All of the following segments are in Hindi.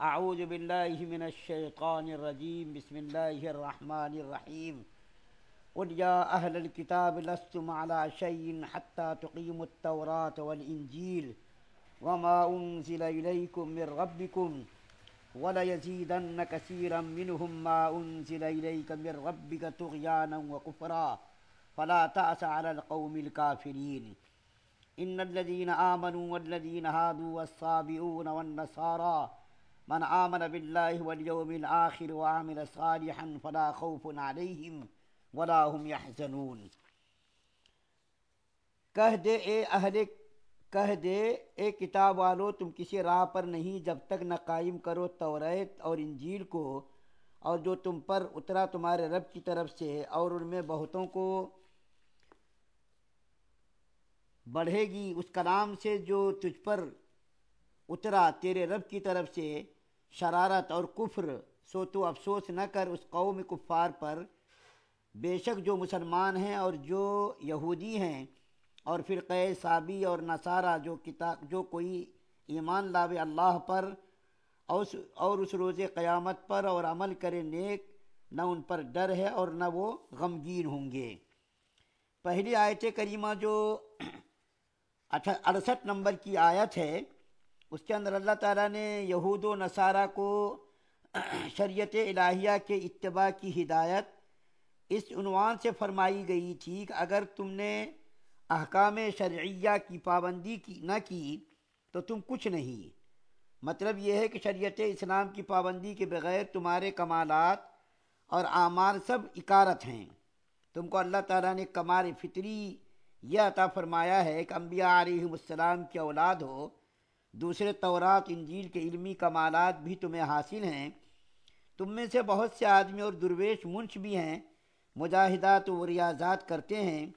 أعوذ بالله من الشيطان الرجيم بسم الله الرحمن الرحيم قل يا أهل الكتاب لستم على شيء حتى تقيموا التوراة والإنجيل وما أنزل إليكم من ربكم وليزيدن كثيرا منهم ما أنزل إليك من ربك طغيانا وكفرا فلا تأس على القوم الكافرين إن الذين آمنوا والذين هادوا والصابئون والنصارى بالله واليوم الآخر وعمل صالحا فلا خوف عليهم ولا هم يحزنون कह दे ए अहले कह दे ए किताब वालों तुम किसी राह पर नहीं जब तक न कायम करो तौरात और इंजील को और जो तुम पर उतरा तुम्हारे रब की तरफ से और उनमें बहुतों को बढ़ेगी उस कलाम से जो तुझ पर उतरा तेरे रब की तरफ से शरारत और कुफ्र सो तो अफसोस न कर उस कौम कुफ़ार पर बेशक जो मुसलमान हैं और जो यहूदी हैं और फिर साबी और नसारा जो किताब जो कोई ईमान लावे अल्लाह पर और उस और उस रोज़ क़यामत पर और अमल करे नेक न उन पर डर है और न वो गमगीन होंगे पहली आयत करीमा जो अड़सठ नंबर की आयत है उसके अंदर अल्लाह ताला ने यहूद नसारा को शरीयत इलाहिया के इत्तबा की हिदायत इस उनवान से फरमाई गई थी कि अगर तुमने अहकाम शरिया की पाबंदी की न की तो तुम कुछ नहीं मतलब यह है कि शरीयत इस्लाम की पाबंदी के बगैर तुम्हारे कमालात और आमार सब इकारत हैं तुमको अल्लाह ताला ने कमाल फितरी यह अता फरमाया है कि अम्बिया आलम की औलाद हो दूसरे तौरात इंजील के इल्मी कमालात भी तुम्हें हासिल हैं तुम में से बहुत से आदमी और दुर्वेश मुंश भी हैं मुजाहिदात व रियाजात करते हैं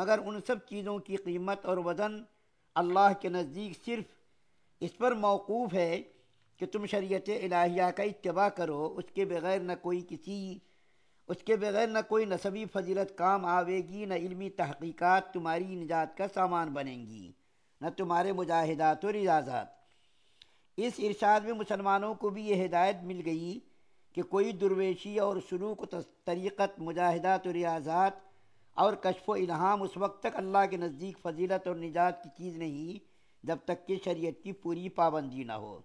मगर उन सब चीज़ों की कीमत और वज़न अल्लाह के नज़दीक सिर्फ इस पर मौकूफ़ है कि तुम शरीत इलाहिया का इतबा करो उसके बगैर न कोई किसी उसके बगैर न कोई नसबी फजीलत काम आवेगी न इल्मी तहकीक़ात तुम्हारी निजात का सामान बनेंगी न तुम्हारे और इजाज़ात इस इरशाद में मुसलमानों को भी ये हिदायत मिल गई कि कोई दुर्वेशी और सलूक तरीक़त मुजाहिदात और रियाजात और कशफ इल्हाम उस वक्त तक अल्लाह के नज़दीक फजीलत और निजात की चीज़ नहीं जब तक कि शरीयत की पूरी पाबंदी ना हो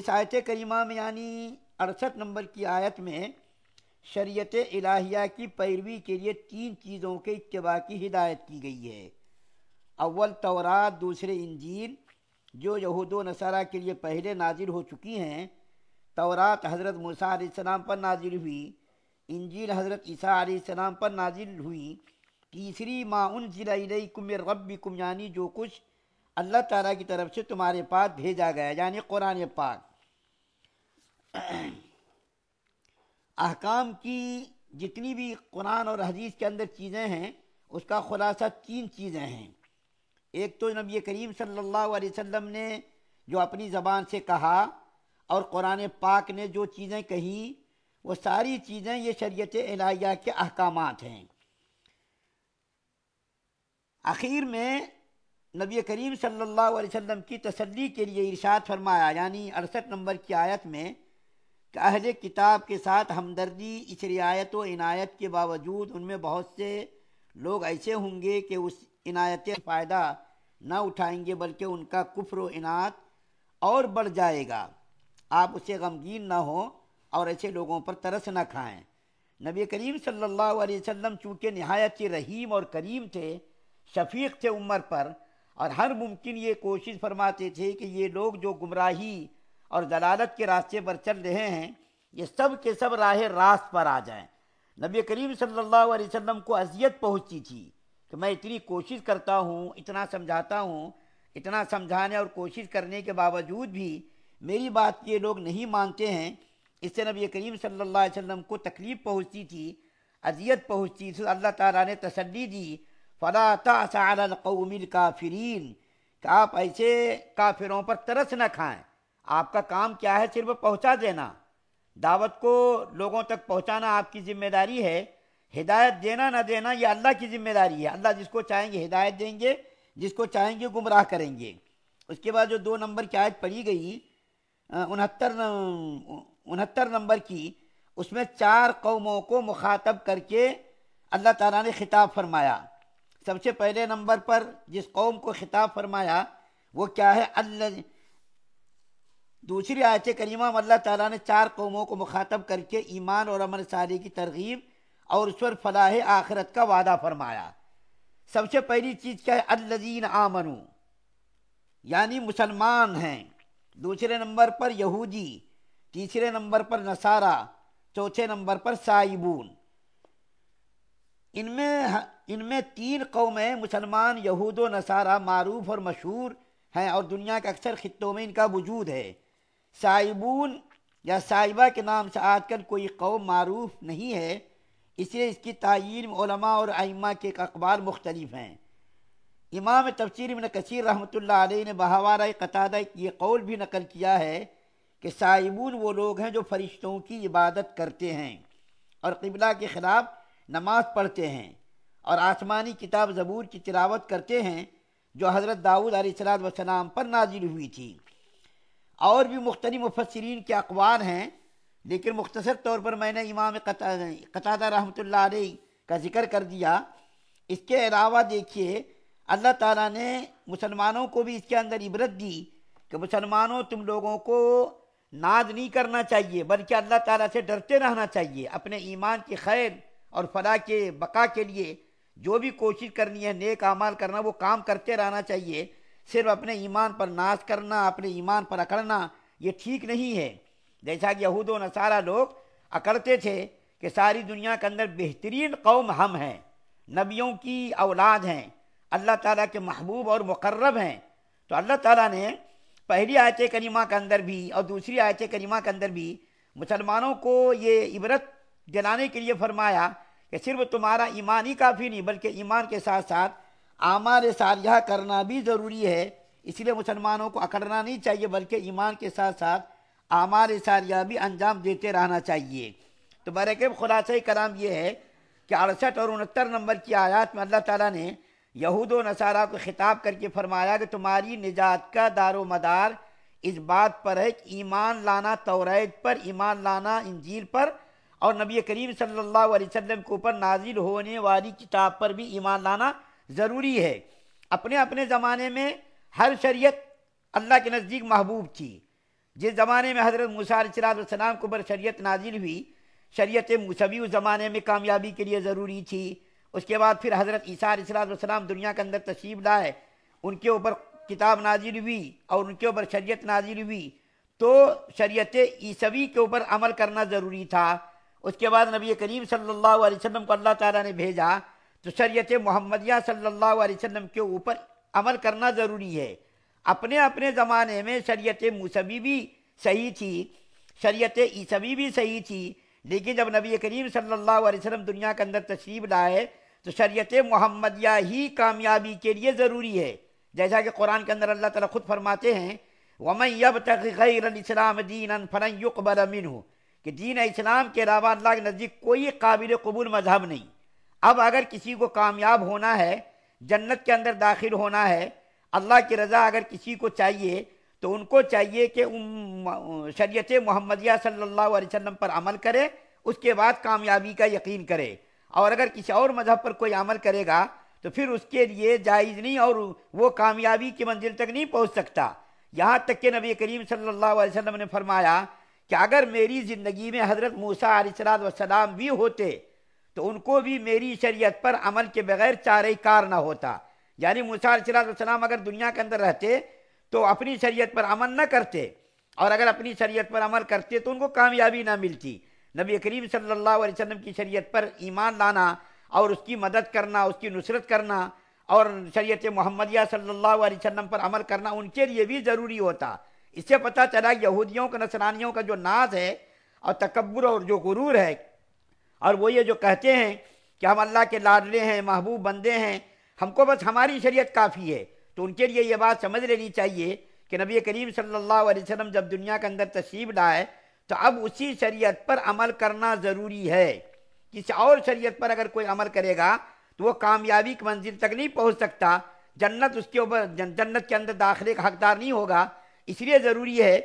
इस आयत करीमा में यानी अड़सठ नंबर की आयत में शरीयत इलाहिया की पैरवी के लिए तीन चीज़ों के इतबा की हिदायत की गई है अव्वल तौरात दूसरे इंजील जो यहूद नसारा के लिए पहले नाजिल हो चुकी हैं तौरात हज़रत मूसा सलाम पर नाजिल हुई इंजील हज़रत ईसा सलाम पर नाजिल हुई तीसरी माउन जिला कुम रब कुम यानी जो कुछ अल्लाह ताला की तरफ से तुम्हारे पास भेजा गया यानी कुरान पाक अहकाम की जितनी भी कुरान और हदीस के अंदर चीज़ें हैं उसका खुलासा तीन चीज़ें हैं एक तो नबी करीम सल्लल्लाहु अलैहि वसल्लम ने जो अपनी ज़बान से कहा और क़ुरान पाक ने जो चीज़ें कही वो सारी चीज़ें ये शरीत इलाहिया के अहकाम हैं आखिर में नबी करीम सल्लल्लाहु अलैहि वसल्लम की तसल्ली के लिए इरशाद फरमाया यानी अड़सठ नंबर की आयत में कि किताब के साथ हमदर्दी इस रियायत व इनायत के बावजूद उनमें बहुत से लोग ऐसे होंगे कि उस इनायत फ़ायदा न उठाएंगे बल्कि उनका कुफ्र इनात और बढ़ जाएगा आप उसे गमगीन ना हो और ऐसे लोगों पर तरस ना खाएं नबी करीम सल्लल्लाहु अलैहि वसल्लम चूँकि नहायत रहीम और करीम थे शफीक थे उम्र पर और हर मुमकिन ये कोशिश फरमाते थे कि ये लोग जो गुमराही और जलालत के रास्ते पर चल रहे हैं ये सब के सब राह रास्त पर आ जाएं नबी करीम सल्लल्लाहु अलैहि वसल्लम को अजियत पहुंचती थी कि तो मैं इतनी कोशिश करता हूँ इतना समझाता हूँ इतना समझाने और कोशिश करने के बावजूद भी मेरी बात ये लोग नहीं मानते हैं इससे नबी करीम सल्लल्लाहु अलैहि वसल्लम को तकलीफ़ पहुँचती थी अजियत पहुँचती थी अल्लाह ताला ने तसली दी फ़ला तौमिल काफरीन कि आप ऐसे काफिरों पर तरस न खाएं आपका काम क्या है सिर्फ पहुँचा देना दावत को लोगों तक पहुंचाना आपकी जिम्मेदारी है हिदायत देना ना देना ये अल्लाह की जिम्मेदारी है अल्लाह जिसको चाहेंगे हिदायत देंगे जिसको चाहेंगे गुमराह करेंगे उसके बाद जो दो नंबर की आयत पढ़ी गई उनहत्तर उनहत्तर नंबर की उसमें चार कौमों को मुखातब करके अल्लाह ताला ने खिताब फरमाया सबसे पहले नंबर पर जिस कौम को खिताब फरमाया वो क्या है अल्लाह दूसरी आयत करीमा में अल्लाह ताला ने चार कौमों को मुखातब करके ईमान और अमन सारी की तरगीब और उस पर फलाह आखरत का वादा फरमाया सबसे पहली चीज़ क्या है अल्लजीन आमनू यानी मुसलमान हैं दूसरे नंबर पर यहूदी तीसरे नंबर पर नसारा चौथे नंबर पर साइबून इनमें इनमें तीन कौमें मुसलमान यहूद व नसारा मरूफ और मशहूर हैं और दुनिया के अक्सर खत्ों में इनका वजूद है साइबून या साइबा के नाम से आजकल कोई कौम मरूफ नहीं है इसलिए इसकी तयन ओलमा और आइमा के अखबार मुख्तलिफ हैं इमाम तफसर में कसर रहमत ने बहावार कतद ये कौल भी नकल किया है कि साइबून वो लोग हैं जो फरिश्तों की इबादत करते हैं और कबला के ख़िलाफ़ नमाज पढ़ते हैं और आसमानी किताब ज़बूर की तिलावत करते हैं जो हज़रत दाऊद सलाम पर नाजिल हुई थी और भी मुख्तलि मुफसरीन के अकवान हैं लेकिन मुख्तर तौर पर मैंने इमाम कतादा रहमत का जिक्र कर दिया इसके अलावा देखिए अल्लाह ताला ने मुसलमानों को भी इसके अंदर इबरत दी कि मुसलमानों तुम लोगों को नाज नहीं करना चाहिए बल्कि अल्लाह ताला से डरते रहना चाहिए अपने ईमान की खैर और फला के बका के लिए जो भी कोशिश करनी है नेक अमाल करना वो काम करते रहना चाहिए सिर्फ अपने ईमान पर नाश करना अपने ईमान पर अकड़ना ये ठीक नहीं है जैसा कि यहूद व नसारा लोग अकड़ते थे कि सारी दुनिया के अंदर बेहतरीन कौम हम हैं नबियों की औलाद हैं अल्लाह ताला के महबूब और मुकर्रब हैं तो अल्लाह ताला ने पहली आयत करीमा के अंदर भी और दूसरी आयत करीमा के अंदर भी मुसलमानों को ये इबरत दिलाने के लिए फरमाया कि सिर्फ तुम्हारा ईमान ही काफ़ी नहीं बल्कि ईमान के साथ साथ आमार सालिया करना भी ज़रूरी है इसलिए मुसलमानों को अकड़ना नहीं चाहिए बल्कि ईमान के साथ साथ आमार सारिया भी अंजाम देते रहना चाहिए तो बरक़ खुलास कलाम यह है कि अड़सठ और उनहत्तर नंबर की आयात में अल्लाह ताली ने यहूद व नसारा को ख़िताब करके फरमाया कि तुम्हारी निजात का दारो मदार इस बात पर है कि ईमान लाना तौरात पर ईमान लाना इंजील पर और नबी करीम सल्लल्लाहु अलैहि वसल्लम के ऊपर नाजिल होने वाली किताब पर भी ईमान लाना ज़रूरी है अपने अपने ज़माने में हर शरीयत अल्लाह के नज़दीक महबूब थी जिस ज़माने में हज़रत मूसा को पर शरीयत नाजिल हुई शरीयत मूसवी उस ज़माने में कामयाबी के लिए ज़रूरी थी उसके बाद फिर हज़रत ईसाम दुनिया के अंदर तशीब लाए उनके ऊपर किताब नाजिल हुई और उनके ऊपर शरीयत नाजिल हुई तो शरीयत ईसवी के ऊपर अमल करना ज़रूरी था उसके बाद नबी करीम सल्लल्लाहु अलैहि वसल्लम को अल्लाह ताला ने भेजा तो शरीत मोहम्मदिया सल्लल्लाहु अलैहि वसल्लम के ऊपर अमल करना ज़रूरी है अपने अपने ज़माने में शरीत मूसवी भी सही थी शरीत ईसवी भी सही थी लेकिन जब नबी करीम सल्लल्लाहु अलैहि वसल्लम दुनिया के अंदर तशरीफ़ लाए तो शरीत मोहम्मदिया ही कामयाबी के लिए ज़रूरी है जैसा कि कुरान के अंदर अल्लाह ताला खुद फरमाते हैं वमन यब इस्लाम दीन फ़नयुकबर हूँ कि दीन इस्लाम के अलावा अल्लाह के नज़दीक कोई काबिल कबूल मजहब नहीं अब अगर किसी को कामयाब होना है जन्नत के अंदर दाखिल होना है अल्लाह की रज़ा अगर किसी को चाहिए तो उनको चाहिए कि उन शरीत मोहम्मदिया सल्ला अलैहि पर अमल करे उसके बाद कामयाबी का यकीन करे और अगर किसी और मज़हब पर कोई अमल करेगा तो फिर उसके लिए जायज़ नहीं और वो कामयाबी की मंजिल तक नहीं पहुँच सकता यहाँ तक कि नबी करीम सल्ला वसम ने फरमाया कि अगर मेरी ज़िंदगी में हज़रत मूसा सलाम भी होते तो उनको भी मेरी शरीयत पर अमल के बगैर चारे कार ना होता यानी मुसासलाम अगर दुनिया के अंदर रहते तो अपनी शरीयत पर अमल न करते और अगर अपनी शरीयत पर अमल करते तो उनको कामयाबी ना मिलती नबी करीम सल्लल्लाहु अलैहि वसल्लम की शरीयत पर ईमान लाना और उसकी मदद करना उसकी नुसरत करना और शरीत मोहम्मदिया सल्ला अलैहि पर अमल करना उनके लिए भी ज़रूरी होता इससे पता चला यहूदियों का नसरानियों का जो नाज है और तकबर और जो गुरूर है और वो ये जो कहते हैं कि हम अल्लाह के लाडले हैं महबूब बंदे हैं हमको बस हमारी शरीयत काफ़ी है तो उनके लिए ये बात समझ लेनी चाहिए कि नबी करीम सल्लल्लाहु अलैहि वसल्लम जब दुनिया के अंदर तशीब लाए तो अब उसी शरीयत पर अमल करना ज़रूरी है किसी और शरीयत पर अगर कोई अमल करेगा तो वह कामयाबी की मंजिल तक नहीं पहुँच सकता जन्नत उसके ऊपर जन्नत के अंदर दाखिले का हकदार नहीं होगा इसलिए ज़रूरी है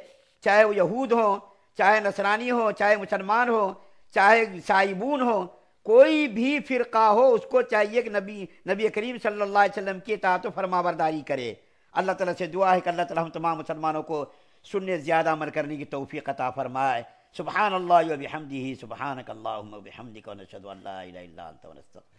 चाहे वो यहूद हों चाहे नसरानी हो चाहे मुसलमान हो चाहे साइबून हो कोई भी फ़िरका हो उसको चाहिए कि नबी नबी करीम सल्लल्लाहु अलैहि वसल्लम की इतात फरमाबरदारी करे अल्लाह ताला से दुआ है कि अल्लाह ताला हम तमाम मुसलमानों को सुनने ज़्यादा अमर करने की तोफ़ी कता फ़रमाए सुबहान अल्लाह हमदी सुबहान नशद